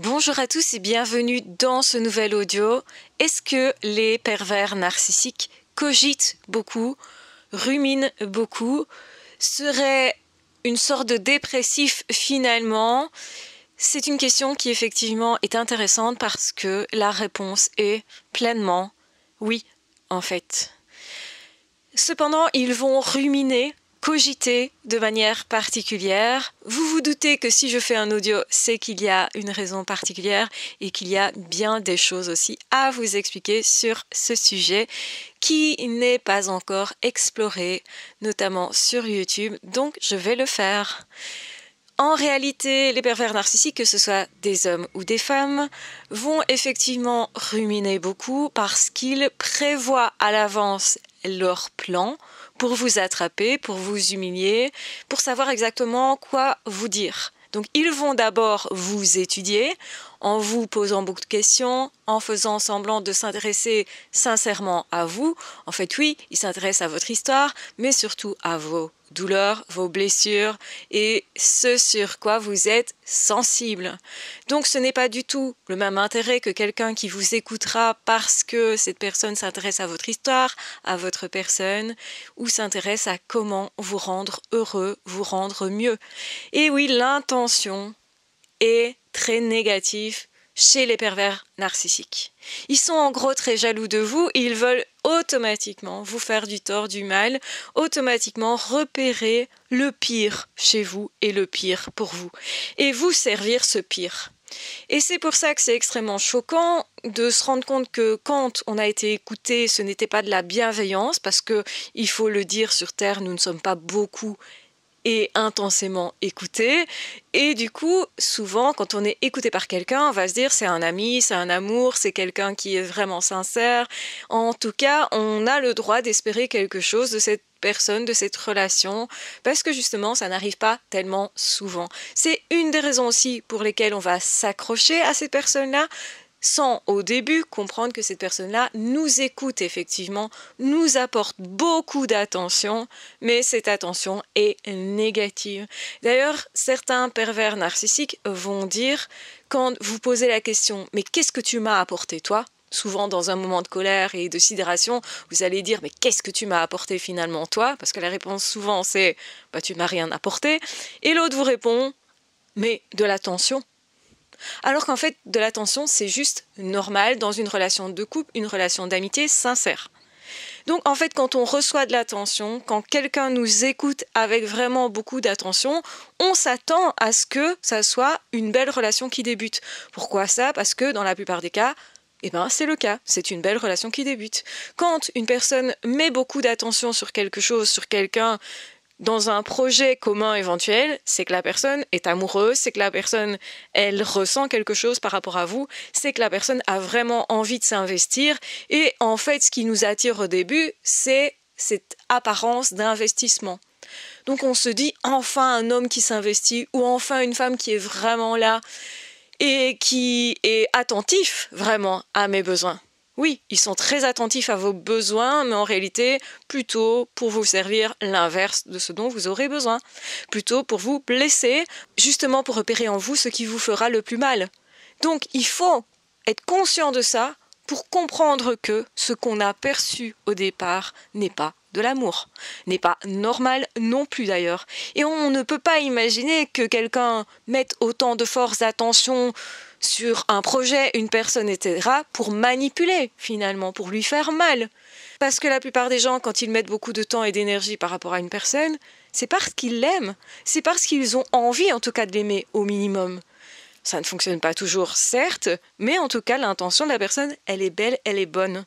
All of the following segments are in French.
Bonjour à tous et bienvenue dans ce nouvel audio. Est-ce que les pervers narcissiques cogitent beaucoup, ruminent beaucoup, seraient une sorte de dépressif finalement C'est une question qui effectivement est intéressante parce que la réponse est pleinement oui en fait. Cependant, ils vont ruminer cogiter de manière particulière. Vous vous doutez que si je fais un audio, c'est qu'il y a une raison particulière et qu'il y a bien des choses aussi à vous expliquer sur ce sujet qui n'est pas encore exploré, notamment sur YouTube. Donc je vais le faire. En réalité, les pervers narcissiques, que ce soit des hommes ou des femmes, vont effectivement ruminer beaucoup parce qu'ils prévoient à l'avance leur plan pour vous attraper, pour vous humilier, pour savoir exactement quoi vous dire. Donc ils vont d'abord vous étudier en vous posant beaucoup de questions, en faisant semblant de s'intéresser sincèrement à vous. En fait, oui, ils s'intéressent à votre histoire, mais surtout à vos douleurs, vos blessures et ce sur quoi vous êtes sensible. Donc ce n'est pas du tout le même intérêt que quelqu'un qui vous écoutera parce que cette personne s'intéresse à votre histoire, à votre personne, ou s'intéresse à comment vous rendre heureux, vous rendre mieux. Et oui, l'intention est très négative chez les pervers narcissiques. Ils sont en gros très jaloux de vous et ils veulent automatiquement vous faire du tort, du mal, automatiquement repérer le pire chez vous et le pire pour vous, et vous servir ce pire. Et c'est pour ça que c'est extrêmement choquant de se rendre compte que quand on a été écouté, ce n'était pas de la bienveillance, parce que, il faut le dire, sur Terre, nous ne sommes pas beaucoup et intensément écouté. Et du coup, souvent, quand on est écouté par quelqu'un, on va se dire c'est un ami, c'est un amour, c'est quelqu'un qui est vraiment sincère. En tout cas, on a le droit d'espérer quelque chose de cette personne, de cette relation, parce que justement, ça n'arrive pas tellement souvent. C'est une des raisons aussi pour lesquelles on va s'accrocher à ces personnes-là, sans au début comprendre que cette personne-là nous écoute effectivement, nous apporte beaucoup d'attention, mais cette attention est négative. D'ailleurs, certains pervers narcissiques vont dire, quand vous posez la question ⁇ Mais qu'est-ce que tu m'as apporté toi ?⁇ Souvent dans un moment de colère et de sidération, vous allez dire ⁇ Mais qu'est-ce que tu m'as apporté finalement toi ?⁇ Parce que la réponse souvent c'est bah, ⁇ Tu m'as rien apporté ⁇ et l'autre vous répond ⁇ Mais de l'attention ⁇ alors qu'en fait, de l'attention, c'est juste normal dans une relation de couple, une relation d'amitié sincère. Donc en fait, quand on reçoit de l'attention, quand quelqu'un nous écoute avec vraiment beaucoup d'attention, on s'attend à ce que ça soit une belle relation qui débute. Pourquoi ça Parce que dans la plupart des cas, eh ben, c'est le cas, c'est une belle relation qui débute. Quand une personne met beaucoup d'attention sur quelque chose, sur quelqu'un, dans un projet commun éventuel, c'est que la personne est amoureuse, c'est que la personne, elle ressent quelque chose par rapport à vous, c'est que la personne a vraiment envie de s'investir. Et en fait, ce qui nous attire au début, c'est cette apparence d'investissement. Donc on se dit enfin un homme qui s'investit ou enfin une femme qui est vraiment là et qui est attentif vraiment à mes besoins. Oui, ils sont très attentifs à vos besoins, mais en réalité, plutôt pour vous servir l'inverse de ce dont vous aurez besoin, plutôt pour vous blesser, justement pour repérer en vous ce qui vous fera le plus mal. Donc, il faut être conscient de ça pour comprendre que ce qu'on a perçu au départ n'est pas de l'amour. N'est pas normal non plus d'ailleurs. Et on ne peut pas imaginer que quelqu'un mette autant de force, d'attention sur un projet, une personne, etc., pour manipuler finalement, pour lui faire mal. Parce que la plupart des gens, quand ils mettent beaucoup de temps et d'énergie par rapport à une personne, c'est parce qu'ils l'aiment, c'est parce qu'ils ont envie en tout cas de l'aimer au minimum. Ça ne fonctionne pas toujours, certes, mais en tout cas l'intention de la personne, elle est belle, elle est bonne.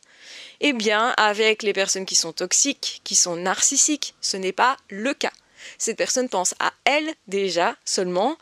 Eh bien, avec les personnes qui sont toxiques, qui sont narcissiques, ce n'est pas le cas. Cette personne pense à elle déjà seulement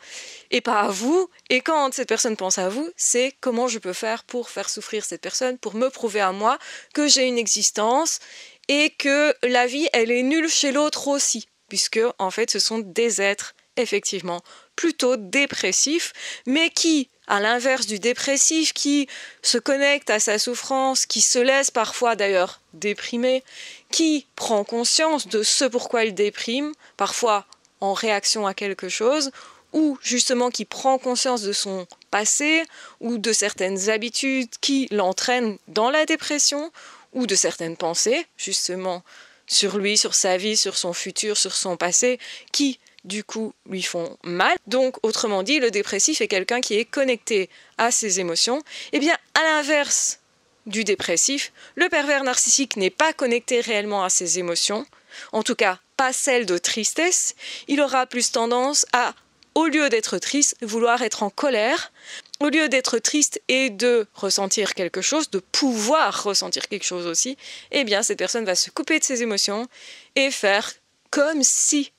et pas à vous. Et quand cette personne pense à vous, c'est comment je peux faire pour faire souffrir cette personne, pour me prouver à moi que j'ai une existence et que la vie, elle est nulle chez l'autre aussi, puisque en fait, ce sont des êtres effectivement plutôt dépressifs, mais qui, à l'inverse du dépressif qui se connecte à sa souffrance, qui se laisse parfois d'ailleurs déprimer, qui prend conscience de ce pourquoi il déprime, parfois en réaction à quelque chose, ou justement qui prend conscience de son passé ou de certaines habitudes qui l'entraînent dans la dépression ou de certaines pensées justement sur lui, sur sa vie, sur son futur, sur son passé qui du coup lui font mal. Donc autrement dit, le dépressif est quelqu'un qui est connecté à ses émotions. Eh bien à l'inverse du dépressif, le pervers narcissique n'est pas connecté réellement à ses émotions, en tout cas pas celles de tristesse, il aura plus tendance à, au lieu d'être triste, vouloir être en colère, au lieu d'être triste et de ressentir quelque chose, de pouvoir ressentir quelque chose aussi, eh bien cette personne va se couper de ses émotions et faire comme si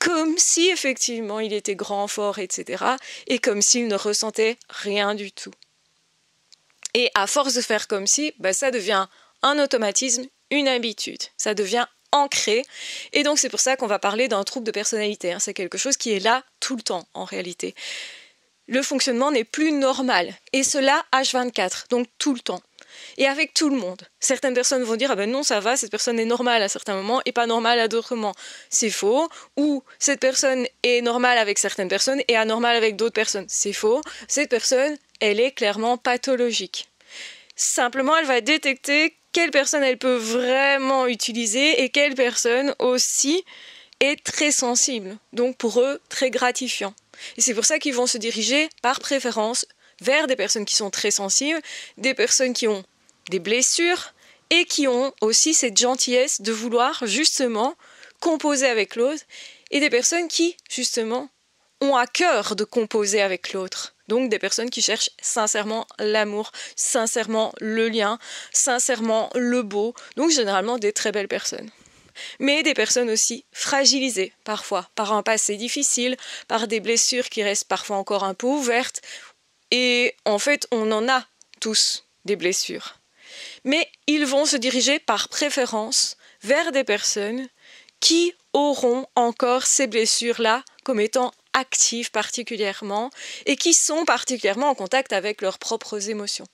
comme si effectivement il était grand, fort, etc., et comme s'il ne ressentait rien du tout. Et à force de faire comme si, bah, ça devient un automatisme, une habitude, ça devient ancré. Et donc c'est pour ça qu'on va parler d'un trouble de personnalité. Hein. C'est quelque chose qui est là tout le temps en réalité. Le fonctionnement n'est plus normal. Et cela H24, donc tout le temps et avec tout le monde. Certaines personnes vont dire ah ben non ça va, cette personne est normale à certains moments et pas normale à d'autres moments. C'est faux. Ou cette personne est normale avec certaines personnes et anormale avec d'autres personnes. C'est faux. Cette personne, elle est clairement pathologique. Simplement, elle va détecter quelle personne elle peut vraiment utiliser et quelle personne aussi est très sensible. Donc pour eux, très gratifiant. Et c'est pour ça qu'ils vont se diriger par préférence vers des personnes qui sont très sensibles, des personnes qui ont des blessures et qui ont aussi cette gentillesse de vouloir justement composer avec l'autre et des personnes qui justement ont à cœur de composer avec l'autre. Donc des personnes qui cherchent sincèrement l'amour, sincèrement le lien, sincèrement le beau. Donc généralement des très belles personnes. Mais des personnes aussi fragilisées parfois par un passé difficile, par des blessures qui restent parfois encore un peu ouvertes et en fait, on en a tous des blessures. Mais ils vont se diriger par préférence vers des personnes qui auront encore ces blessures-là comme étant actives particulièrement et qui sont particulièrement en contact avec leurs propres émotions.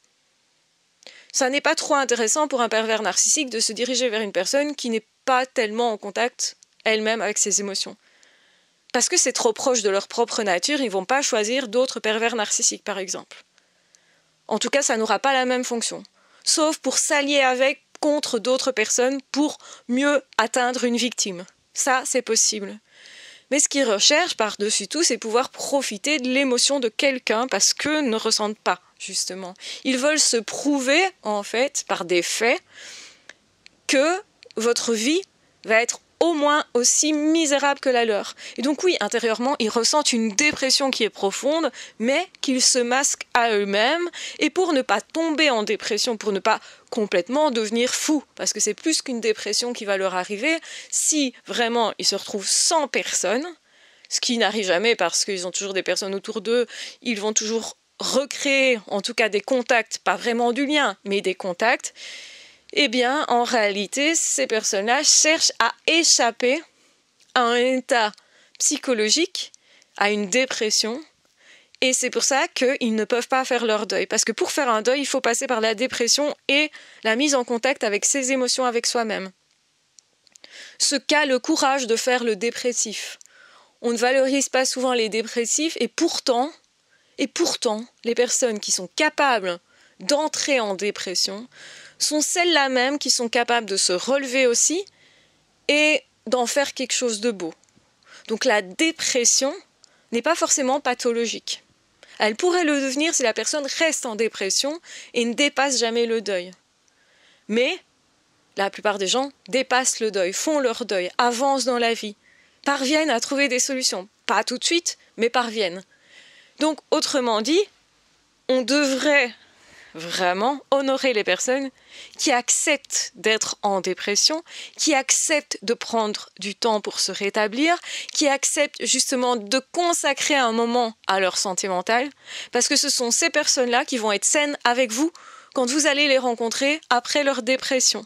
Ça n'est pas trop intéressant pour un pervers narcissique de se diriger vers une personne qui n'est pas tellement en contact elle-même avec ses émotions parce que c'est trop proche de leur propre nature, ils vont pas choisir d'autres pervers narcissiques, par exemple. En tout cas, ça n'aura pas la même fonction, sauf pour s'allier avec contre d'autres personnes pour mieux atteindre une victime. Ça, c'est possible. Mais ce qu'ils recherchent par-dessus tout, c'est pouvoir profiter de l'émotion de quelqu'un parce qu'eux ne ressentent pas, justement. Ils veulent se prouver, en fait, par des faits, que votre vie va être au moins aussi misérable que la leur. Et donc oui, intérieurement, ils ressentent une dépression qui est profonde, mais qu'ils se masquent à eux-mêmes. Et pour ne pas tomber en dépression, pour ne pas complètement devenir fou, parce que c'est plus qu'une dépression qui va leur arriver, si vraiment ils se retrouvent sans personne, ce qui n'arrive jamais parce qu'ils ont toujours des personnes autour d'eux, ils vont toujours recréer en tout cas des contacts, pas vraiment du lien, mais des contacts eh bien, en réalité, ces personnes-là cherchent à échapper à un état psychologique, à une dépression, et c'est pour ça qu'ils ne peuvent pas faire leur deuil. Parce que pour faire un deuil, il faut passer par la dépression et la mise en contact avec ses émotions, avec soi-même. Ce qu'a le courage de faire le dépressif. On ne valorise pas souvent les dépressifs et pourtant, et pourtant, les personnes qui sont capables d'entrer en dépression sont celles-là même qui sont capables de se relever aussi et d'en faire quelque chose de beau. Donc la dépression n'est pas forcément pathologique. Elle pourrait le devenir si la personne reste en dépression et ne dépasse jamais le deuil. Mais la plupart des gens dépassent le deuil, font leur deuil, avancent dans la vie, parviennent à trouver des solutions. Pas tout de suite, mais parviennent. Donc, autrement dit, on devrait vraiment honorer les personnes qui acceptent d'être en dépression, qui acceptent de prendre du temps pour se rétablir, qui acceptent justement de consacrer un moment à leur santé mentale, parce que ce sont ces personnes-là qui vont être saines avec vous quand vous allez les rencontrer après leur dépression.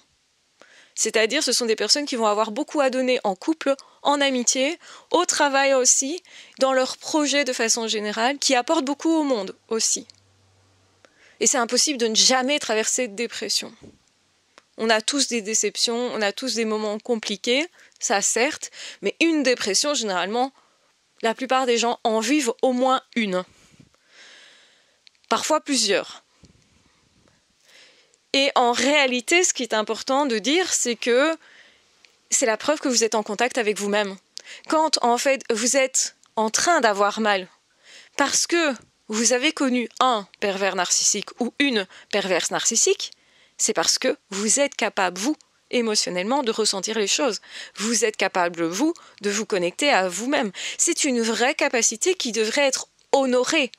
C'est-à-dire ce sont des personnes qui vont avoir beaucoup à donner en couple, en amitié, au travail aussi, dans leurs projets de façon générale, qui apportent beaucoup au monde aussi. Et c'est impossible de ne jamais traverser de dépression. On a tous des déceptions, on a tous des moments compliqués, ça certes, mais une dépression, généralement, la plupart des gens en vivent au moins une. Parfois plusieurs. Et en réalité, ce qui est important de dire, c'est que c'est la preuve que vous êtes en contact avec vous-même. Quand en fait vous êtes en train d'avoir mal, parce que vous avez connu un pervers narcissique ou une perverse narcissique, c'est parce que vous êtes capable, vous, émotionnellement, de ressentir les choses. Vous êtes capable, vous, de vous connecter à vous-même. C'est une vraie capacité qui devrait être honorée.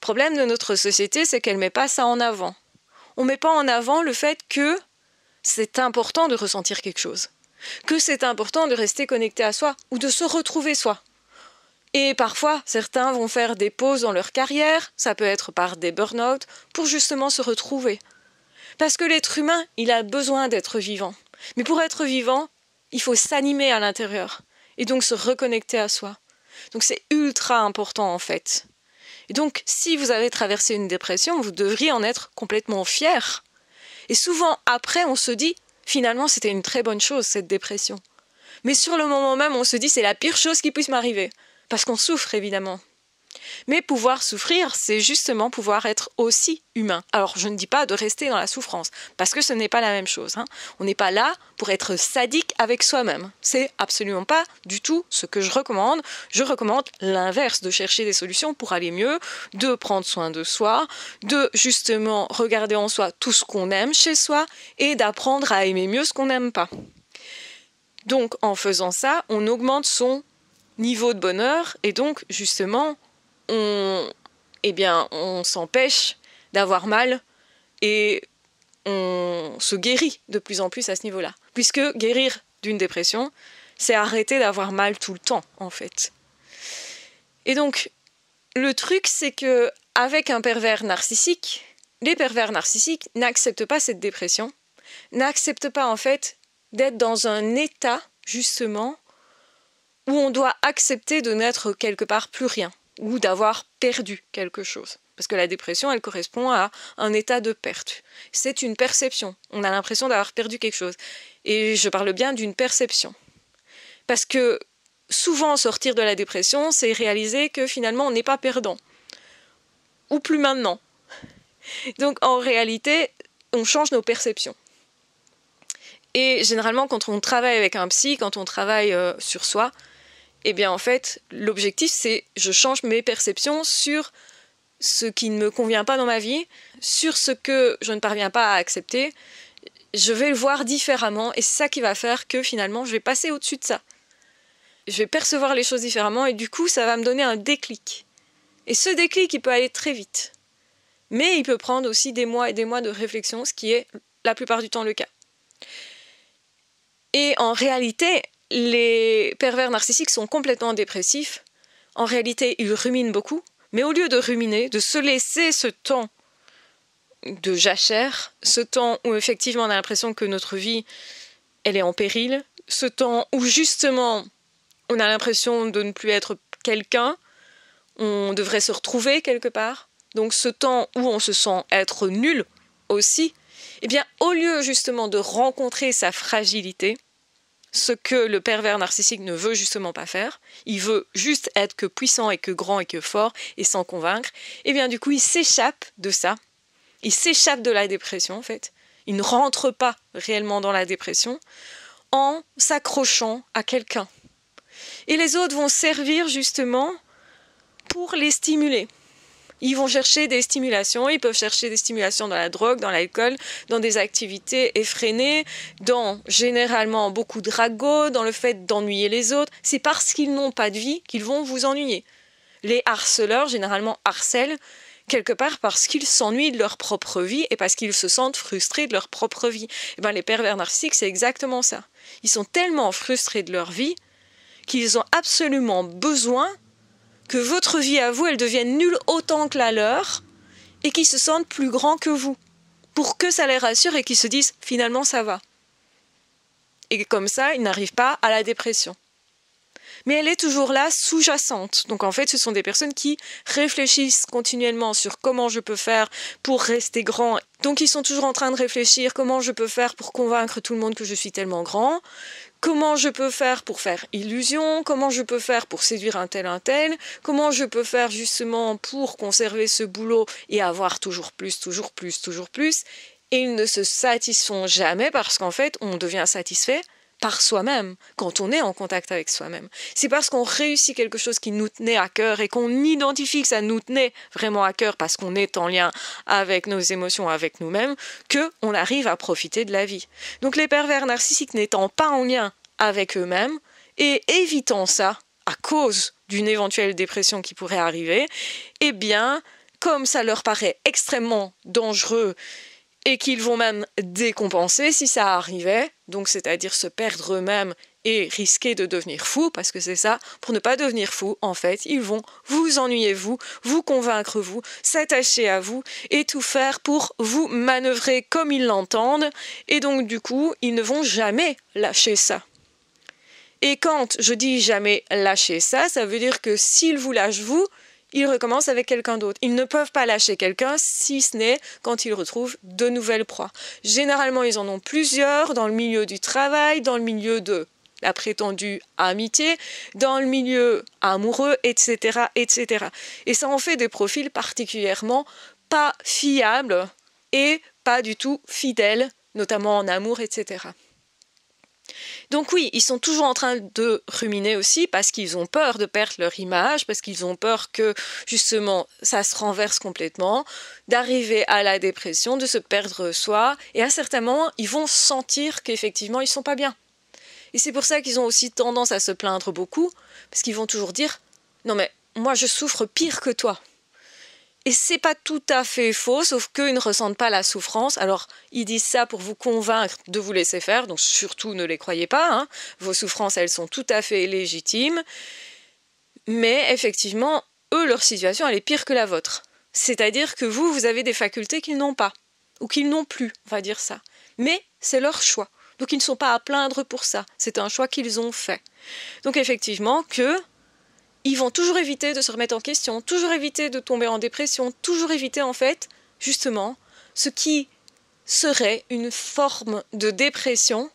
Problème de notre société, c'est qu'elle ne met pas ça en avant. On ne met pas en avant le fait que c'est important de ressentir quelque chose, que c'est important de rester connecté à soi ou de se retrouver soi. Et parfois, certains vont faire des pauses dans leur carrière, ça peut être par des burn-out, pour justement se retrouver. Parce que l'être humain, il a besoin d'être vivant. Mais pour être vivant, il faut s'animer à l'intérieur et donc se reconnecter à soi. Donc c'est ultra important en fait. Et donc si vous avez traversé une dépression, vous devriez en être complètement fier. Et souvent après, on se dit finalement c'était une très bonne chose cette dépression. Mais sur le moment même, on se dit c'est la pire chose qui puisse m'arriver parce qu'on souffre évidemment. Mais pouvoir souffrir, c'est justement pouvoir être aussi humain. Alors je ne dis pas de rester dans la souffrance, parce que ce n'est pas la même chose. Hein. On n'est pas là pour être sadique avec soi-même. C'est absolument pas du tout ce que je recommande. Je recommande l'inverse, de chercher des solutions pour aller mieux, de prendre soin de soi, de justement regarder en soi tout ce qu'on aime chez soi et d'apprendre à aimer mieux ce qu'on n'aime pas. Donc en faisant ça, on augmente son niveau de bonheur. Et donc, justement, on, eh bien, on s'empêche d'avoir mal et on se guérit de plus en plus à ce niveau-là. Puisque guérir d'une dépression, c'est arrêter d'avoir mal tout le temps, en fait. Et donc, le truc, c'est que avec un pervers narcissique, les pervers narcissiques n'acceptent pas cette dépression, n'acceptent pas en fait d'être dans un état justement où on doit accepter de n'être quelque part plus rien, ou d'avoir perdu quelque chose. Parce que la dépression, elle correspond à un état de perte. C'est une perception. On a l'impression d'avoir perdu quelque chose. Et je parle bien d'une perception. Parce que souvent, sortir de la dépression, c'est réaliser que finalement, on n'est pas perdant. Ou plus maintenant. Donc, en réalité, on change nos perceptions. Et généralement, quand on travaille avec un psy, quand on travaille euh, sur soi, eh bien en fait, l'objectif c'est je change mes perceptions sur ce qui ne me convient pas dans ma vie, sur ce que je ne parviens pas à accepter, je vais le voir différemment et c'est ça qui va faire que finalement je vais passer au-dessus de ça. Je vais percevoir les choses différemment et du coup ça va me donner un déclic. Et ce déclic il peut aller très vite. Mais il peut prendre aussi des mois et des mois de réflexion, ce qui est la plupart du temps le cas. Et en réalité, les pervers narcissiques sont complètement dépressifs. En réalité, ils ruminent beaucoup, mais au lieu de ruminer, de se laisser ce temps de jachère, ce temps où effectivement on a l'impression que notre vie, elle est en péril, ce temps où justement on a l'impression de ne plus être quelqu'un, on devrait se retrouver quelque part, donc ce temps où on se sent être nul aussi, eh bien au lieu justement de rencontrer sa fragilité, ce que le pervers narcissique ne veut justement pas faire. Il veut juste être que puissant et que grand et que fort et sans convaincre. Et eh bien du coup, il s'échappe de ça. Il s'échappe de la dépression en fait. Il ne rentre pas réellement dans la dépression en s'accrochant à quelqu'un. Et les autres vont servir justement pour les stimuler. Ils vont chercher des stimulations, ils peuvent chercher des stimulations dans la drogue, dans l'alcool, dans des activités effrénées, dans généralement beaucoup de ragots, dans le fait d'ennuyer les autres. C'est parce qu'ils n'ont pas de vie qu'ils vont vous ennuyer. Les harceleurs, généralement, harcèlent quelque part parce qu'ils s'ennuient de leur propre vie et parce qu'ils se sentent frustrés de leur propre vie. Et eh ben, les pervers narcissiques, c'est exactement ça. Ils sont tellement frustrés de leur vie qu'ils ont absolument besoin que votre vie à vous, elle devienne nulle autant que la leur, et qu'ils se sentent plus grands que vous, pour que ça les rassure et qu'ils se disent finalement ça va. Et comme ça, ils n'arrivent pas à la dépression. Mais elle est toujours là, sous-jacente. Donc en fait, ce sont des personnes qui réfléchissent continuellement sur comment je peux faire pour rester grand. Donc ils sont toujours en train de réfléchir comment je peux faire pour convaincre tout le monde que je suis tellement grand, comment je peux faire pour faire illusion, comment je peux faire pour séduire un tel, un tel, comment je peux faire justement pour conserver ce boulot et avoir toujours plus, toujours plus, toujours plus. Et ils ne se satisfont jamais parce qu'en fait, on devient satisfait par soi-même, quand on est en contact avec soi-même. C'est parce qu'on réussit quelque chose qui nous tenait à cœur et qu'on identifie que ça nous tenait vraiment à cœur parce qu'on est en lien avec nos émotions, avec nous-mêmes, que on arrive à profiter de la vie. Donc les pervers narcissiques n'étant pas en lien avec eux-mêmes et évitant ça à cause d'une éventuelle dépression qui pourrait arriver, eh bien, comme ça leur paraît extrêmement dangereux et qu'ils vont même décompenser si ça arrivait, donc c'est-à-dire se perdre eux-mêmes et risquer de devenir fou, parce que c'est ça, pour ne pas devenir fou, en fait, ils vont vous ennuyer vous, vous convaincre vous, s'attacher à vous et tout faire pour vous manœuvrer comme ils l'entendent, et donc du coup, ils ne vont jamais lâcher ça. Et quand je dis jamais lâcher ça, ça veut dire que s'ils vous lâchent vous, ils recommencent avec quelqu'un d'autre. Ils ne peuvent pas lâcher quelqu'un si ce n'est quand ils retrouvent de nouvelles proies. Généralement, ils en ont plusieurs dans le milieu du travail, dans le milieu de la prétendue amitié, dans le milieu amoureux, etc., etc. Et ça en fait des profils particulièrement pas fiables et pas du tout fidèles, notamment en amour, etc. Donc oui, ils sont toujours en train de ruminer aussi parce qu'ils ont peur de perdre leur image, parce qu'ils ont peur que justement ça se renverse complètement, d'arriver à la dépression, de se perdre soi, et à certains moments, ils vont sentir qu'effectivement ils ne sont pas bien. Et c'est pour ça qu'ils ont aussi tendance à se plaindre beaucoup, parce qu'ils vont toujours dire non mais moi je souffre pire que toi. Et c'est pas tout à fait faux, sauf qu'ils ne ressentent pas la souffrance. Alors, ils disent ça pour vous convaincre de vous laisser faire, donc surtout ne les croyez pas. Hein. Vos souffrances, elles sont tout à fait légitimes. Mais effectivement, eux, leur situation, elle est pire que la vôtre. C'est-à-dire que vous, vous avez des facultés qu'ils n'ont pas, ou qu'ils n'ont plus, on va dire ça. Mais c'est leur choix. Donc ils ne sont pas à plaindre pour ça. C'est un choix qu'ils ont fait. Donc effectivement, que ils vont toujours éviter de se remettre en question, toujours éviter de tomber en dépression, toujours éviter en fait, justement, ce qui serait une forme de dépression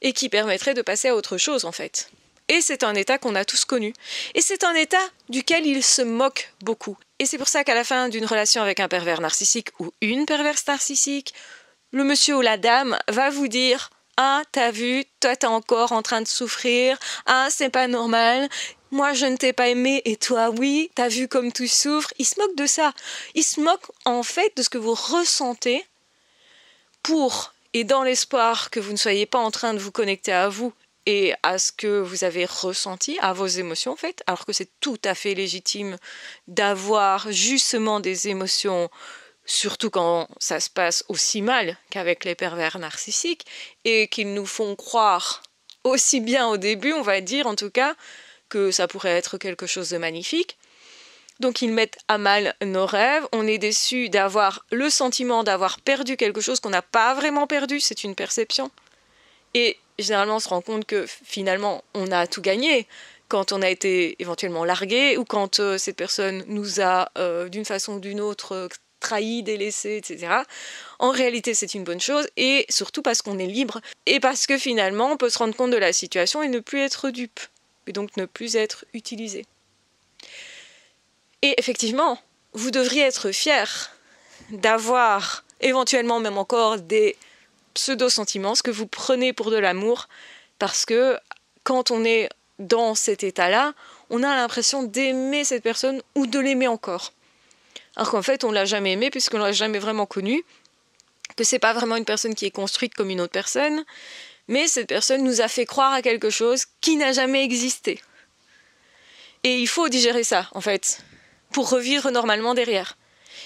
et qui permettrait de passer à autre chose en fait. Et c'est un état qu'on a tous connu. Et c'est un état duquel ils se moquent beaucoup. Et c'est pour ça qu'à la fin d'une relation avec un pervers narcissique ou une perverse narcissique, le monsieur ou la dame va vous dire Ah, t'as vu, toi t'es encore en train de souffrir, ah, c'est pas normal, moi, je ne t'ai pas aimé et toi, oui, t'as vu comme tu souffres. Il se moque de ça. Il se moque en fait de ce que vous ressentez pour et dans l'espoir que vous ne soyez pas en train de vous connecter à vous et à ce que vous avez ressenti, à vos émotions en fait, alors que c'est tout à fait légitime d'avoir justement des émotions, surtout quand ça se passe aussi mal qu'avec les pervers narcissiques, et qu'ils nous font croire aussi bien au début, on va dire en tout cas, que ça pourrait être quelque chose de magnifique. Donc ils mettent à mal nos rêves, on est déçu d'avoir le sentiment d'avoir perdu quelque chose qu'on n'a pas vraiment perdu, c'est une perception. Et généralement on se rend compte que finalement on a tout gagné quand on a été éventuellement largué ou quand euh, cette personne nous a euh, d'une façon ou d'une autre euh, trahi, délaissé, etc. En réalité, c'est une bonne chose, et surtout parce qu'on est libre, et parce que finalement, on peut se rendre compte de la situation et ne plus être dupe et donc ne plus être utilisé. Et effectivement, vous devriez être fier d'avoir éventuellement même encore des pseudo-sentiments, ce que vous prenez pour de l'amour, parce que quand on est dans cet état-là, on a l'impression d'aimer cette personne ou de l'aimer encore. Alors qu'en fait, on ne l'a jamais aimé puisqu'on ne l'a jamais vraiment connu, que c'est pas vraiment une personne qui est construite comme une autre personne, mais cette personne nous a fait croire à quelque chose qui n'a jamais existé. Et il faut digérer ça, en fait, pour revivre normalement derrière.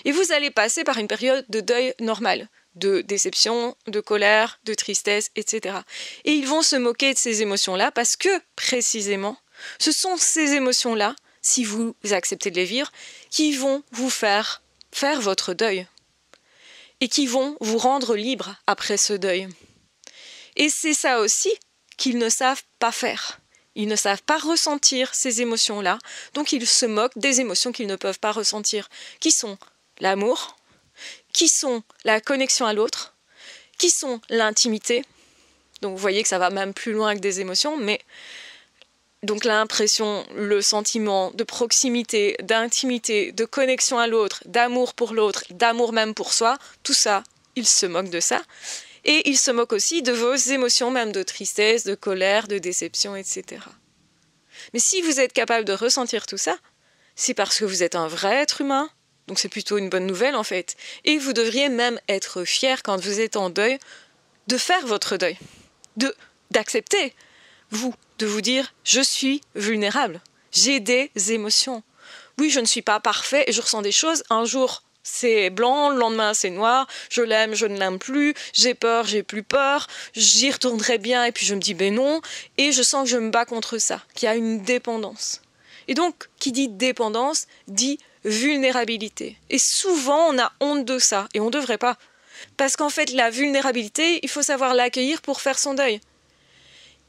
Et vous allez passer par une période de deuil normal, de déception, de colère, de tristesse, etc. Et ils vont se moquer de ces émotions-là parce que, précisément, ce sont ces émotions-là, si vous acceptez de les vivre, qui vont vous faire faire votre deuil et qui vont vous rendre libre après ce deuil. Et c'est ça aussi qu'ils ne savent pas faire. Ils ne savent pas ressentir ces émotions-là, donc ils se moquent des émotions qu'ils ne peuvent pas ressentir, qui sont l'amour, qui sont la connexion à l'autre, qui sont l'intimité. Donc vous voyez que ça va même plus loin que des émotions, mais donc l'impression, le sentiment de proximité, d'intimité, de connexion à l'autre, d'amour pour l'autre, d'amour même pour soi, tout ça, ils se moquent de ça. Et il se moque aussi de vos émotions, même de tristesse, de colère, de déception, etc. Mais si vous êtes capable de ressentir tout ça, c'est parce que vous êtes un vrai être humain, donc c'est plutôt une bonne nouvelle en fait, et vous devriez même être fier quand vous êtes en deuil de faire votre deuil, de d'accepter vous, de vous dire je suis vulnérable, j'ai des émotions. Oui, je ne suis pas parfait et je ressens des choses. Un jour, c'est blanc, le lendemain c'est noir, je l'aime, je ne l'aime plus, j'ai peur, j'ai plus peur, j'y retournerai bien et puis je me dis ben non, et je sens que je me bats contre ça, qu'il y a une dépendance. Et donc, qui dit dépendance, dit vulnérabilité. Et souvent, on a honte de ça, et on ne devrait pas. Parce qu'en fait, la vulnérabilité, il faut savoir l'accueillir pour faire son deuil.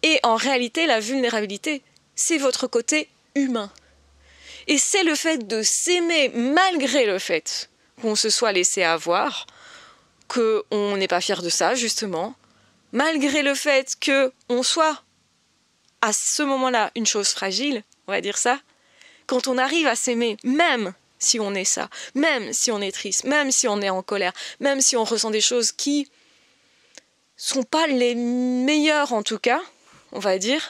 Et en réalité, la vulnérabilité, c'est votre côté humain. Et c'est le fait de s'aimer malgré le fait qu'on se soit laissé avoir, qu'on n'est pas fier de ça, justement, malgré le fait que on soit à ce moment-là une chose fragile, on va dire ça, quand on arrive à s'aimer, même si on est ça, même si on est triste, même si on est en colère, même si on ressent des choses qui sont pas les meilleures en tout cas, on va dire,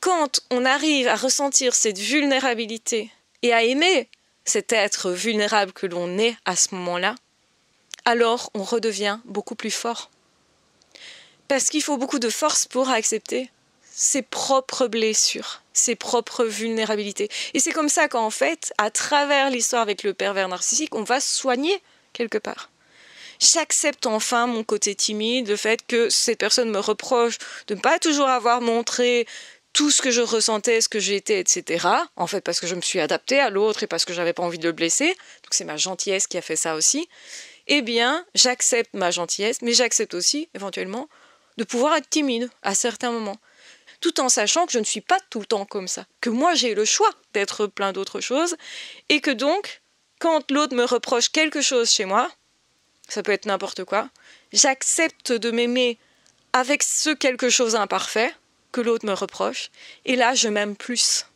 quand on arrive à ressentir cette vulnérabilité et à aimer cet être vulnérable que l'on est à ce moment-là, alors on redevient beaucoup plus fort. Parce qu'il faut beaucoup de force pour accepter ses propres blessures, ses propres vulnérabilités. Et c'est comme ça qu'en fait, à travers l'histoire avec le pervers narcissique, on va soigner quelque part. J'accepte enfin mon côté timide, le fait que cette personne me reproche de ne pas toujours avoir montré tout ce que je ressentais, ce que j'étais, etc. En fait, parce que je me suis adaptée à l'autre et parce que j'avais pas envie de le blesser. Donc c'est ma gentillesse qui a fait ça aussi. Eh bien, j'accepte ma gentillesse, mais j'accepte aussi, éventuellement, de pouvoir être timide à certains moments. Tout en sachant que je ne suis pas tout le temps comme ça. Que moi, j'ai le choix d'être plein d'autres choses. Et que donc, quand l'autre me reproche quelque chose chez moi, ça peut être n'importe quoi, j'accepte de m'aimer avec ce quelque chose imparfait que l'autre me reproche. Et là, je m'aime plus.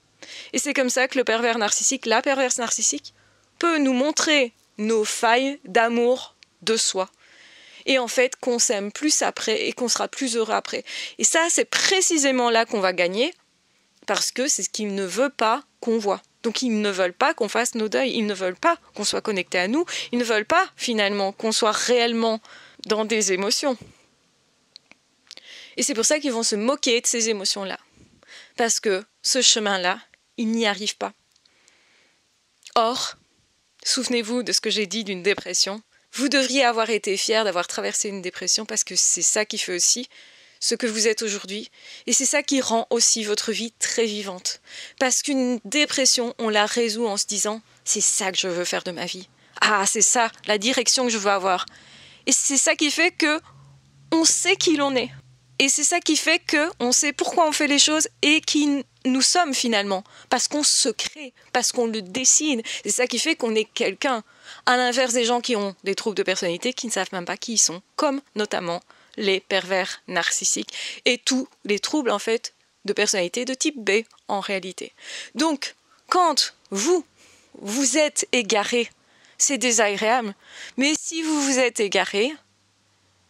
Et c'est comme ça que le pervers narcissique, la perverse narcissique, peut nous montrer nos failles d'amour de soi. Et en fait, qu'on s'aime plus après et qu'on sera plus heureux après. Et ça, c'est précisément là qu'on va gagner, parce que c'est ce qu'il ne veut pas qu'on voit. Donc ils ne veulent pas qu'on fasse nos deuils, ils ne veulent pas qu'on soit connecté à nous, ils ne veulent pas finalement qu'on soit réellement dans des émotions. Et c'est pour ça qu'ils vont se moquer de ces émotions-là. Parce que ce chemin-là, ils n'y arrivent pas. Or, souvenez-vous de ce que j'ai dit d'une dépression. Vous devriez avoir été fier d'avoir traversé une dépression parce que c'est ça qui fait aussi ce que vous êtes aujourd'hui. Et c'est ça qui rend aussi votre vie très vivante. Parce qu'une dépression, on la résout en se disant c'est ça que je veux faire de ma vie. Ah, c'est ça, la direction que je veux avoir. Et c'est ça qui fait que on sait qui l'on est. Et c'est ça qui fait que on sait pourquoi on fait les choses et qui nous sommes finalement. Parce qu'on se crée, parce qu'on le dessine. C'est ça qui fait qu'on est quelqu'un. À l'inverse des gens qui ont des troubles de personnalité, qui ne savent même pas qui ils sont, comme notamment les pervers narcissiques et tous les troubles en fait de personnalité de type B en réalité. Donc, quand vous, vous êtes égaré, c'est désagréable. Mais si vous vous êtes égaré,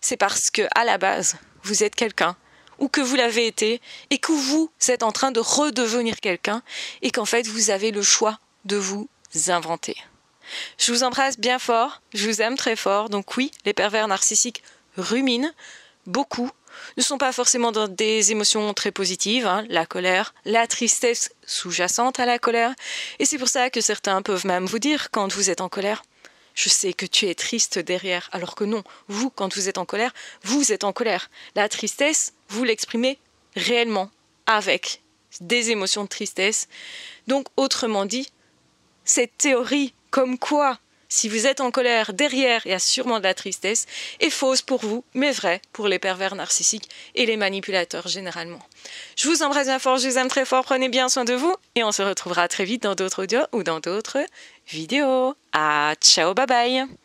c'est parce que à la base, vous êtes quelqu'un, ou que vous l'avez été, et que vous êtes en train de redevenir quelqu'un, et qu'en fait vous avez le choix de vous inventer. Je vous embrasse bien fort, je vous aime très fort, donc oui, les pervers narcissiques ruminent beaucoup, ne sont pas forcément dans des émotions très positives, hein, la colère, la tristesse sous-jacente à la colère, et c'est pour ça que certains peuvent même vous dire quand vous êtes en colère, je sais que tu es triste derrière. Alors que non, vous, quand vous êtes en colère, vous êtes en colère. La tristesse, vous l'exprimez réellement, avec des émotions de tristesse. Donc, autrement dit, cette théorie comme quoi si vous êtes en colère, derrière, il y a sûrement de la tristesse, et fausse pour vous, mais vraie pour les pervers narcissiques et les manipulateurs généralement. Je vous embrasse bien fort, je vous aime très fort, prenez bien soin de vous, et on se retrouvera très vite dans d'autres audios ou dans d'autres vidéos. À ah, ciao, bye bye